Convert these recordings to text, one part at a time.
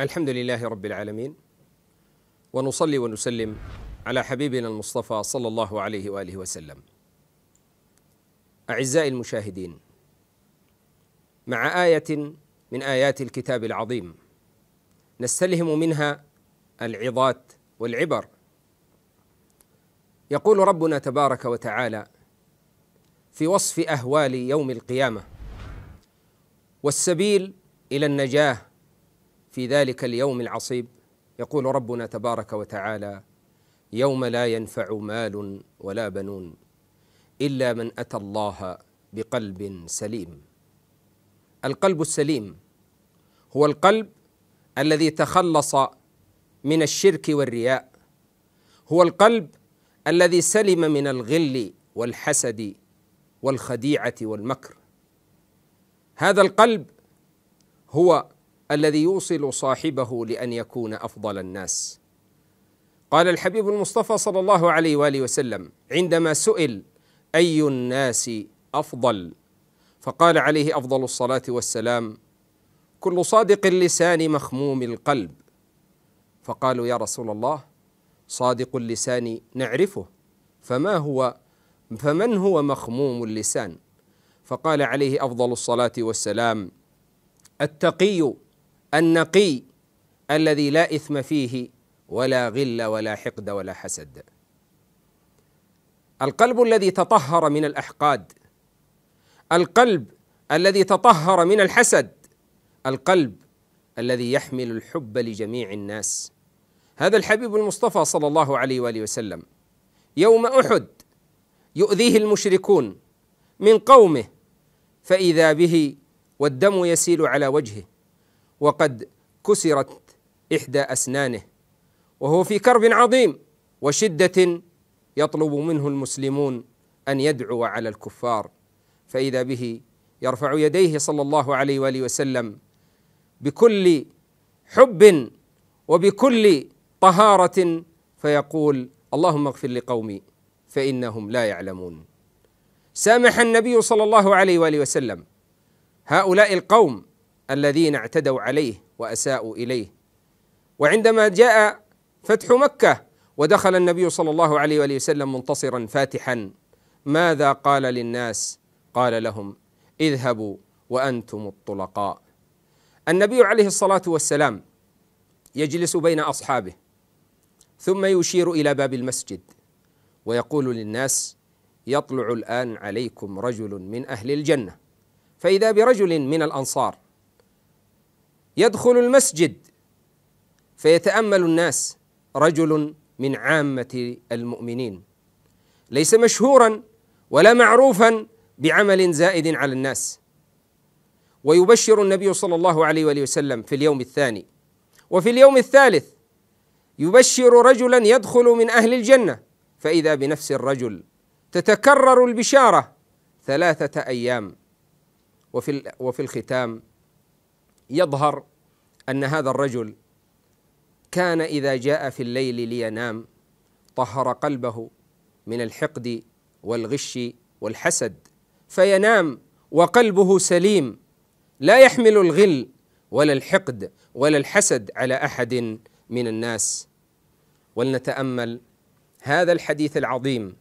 الحمد لله رب العالمين ونصلي ونسلم على حبيبنا المصطفى صلى الله عليه واله وسلم. اعزائي المشاهدين مع آية من آيات الكتاب العظيم نستلهم منها العظات والعبر يقول ربنا تبارك وتعالى في وصف أهوال يوم القيامة والسبيل إلى النجاه في ذلك اليوم العصيب يقول ربنا تبارك وتعالى يوم لا ينفع مال ولا بنون الا من اتى الله بقلب سليم القلب السليم هو القلب الذي تخلص من الشرك والرياء هو القلب الذي سلم من الغل والحسد والخديعه والمكر هذا القلب هو الذي يوصل صاحبه لان يكون افضل الناس قال الحبيب المصطفى صلى الله عليه واله وسلم عندما سئل اي الناس افضل فقال عليه افضل الصلاه والسلام كل صادق اللسان مخموم القلب فقالوا يا رسول الله صادق اللسان نعرفه فما هو فمن هو مخموم اللسان فقال عليه افضل الصلاه والسلام التقي النقي الذي لا اثم فيه ولا غل ولا حقد ولا حسد القلب الذي تطهر من الاحقاد القلب الذي تطهر من الحسد القلب الذي يحمل الحب لجميع الناس هذا الحبيب المصطفى صلى الله عليه واله وسلم يوم احد يؤذيه المشركون من قومه فاذا به والدم يسيل على وجهه وقد كسرت إحدى أسنانه وهو في كرب عظيم وشدة يطلب منه المسلمون أن يدعو على الكفار فإذا به يرفع يديه صلى الله عليه وآله وسلم بكل حب وبكل طهارة فيقول اللهم اغفر لقومي فإنهم لا يعلمون سامح النبي صلى الله عليه وآله وسلم هؤلاء القوم الذين اعتدوا عليه واساءوا اليه وعندما جاء فتح مكه ودخل النبي صلى الله عليه واله وسلم منتصرا فاتحا ماذا قال للناس قال لهم اذهبوا وانتم الطلقاء النبي عليه الصلاه والسلام يجلس بين اصحابه ثم يشير الى باب المسجد ويقول للناس يطلع الان عليكم رجل من اهل الجنه فاذا برجل من الانصار يدخل المسجد فيتامل الناس رجل من عامه المؤمنين ليس مشهورا ولا معروفا بعمل زائد على الناس ويبشر النبي صلى الله عليه واله وسلم في اليوم الثاني وفي اليوم الثالث يبشر رجلا يدخل من اهل الجنه فاذا بنفس الرجل تتكرر البشاره ثلاثه ايام وفي وفي الختام يظهر أن هذا الرجل كان إذا جاء في الليل لينام طهر قلبه من الحقد والغش والحسد فينام وقلبه سليم لا يحمل الغل ولا الحقد ولا الحسد على احد من الناس ولنتامل هذا الحديث العظيم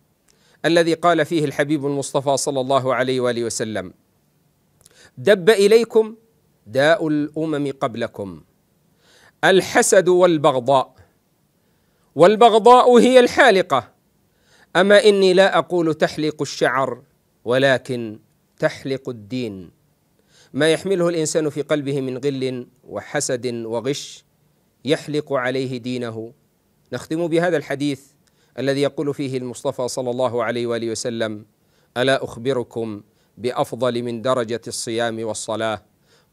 الذي قال فيه الحبيب المصطفى صلى الله عليه واله وسلم دب اليكم داء الامم قبلكم الحسد والبغضاء والبغضاء هي الحالقه اما اني لا اقول تحلق الشعر ولكن تحلق الدين ما يحمله الانسان في قلبه من غل وحسد وغش يحلق عليه دينه نختم بهذا الحديث الذي يقول فيه المصطفى صلى الله عليه واله وسلم الا اخبركم بافضل من درجه الصيام والصلاه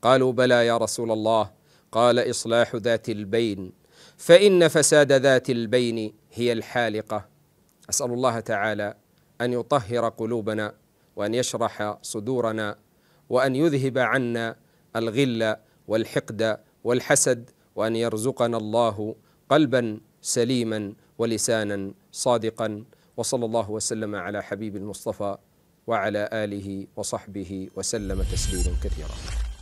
قالوا بلى يا رسول الله قال اصلاح ذات البين فان فساد ذات البين هي الحالقه اسال الله تعالى ان يطهر قلوبنا وان يشرح صدورنا وان يذهب عنا الغل والحقد والحسد وان يرزقنا الله قلبا سليما ولسانا صادقا وصلى الله وسلم على حبيب المصطفى وعلى اله وصحبه وسلم تسليما كثيرا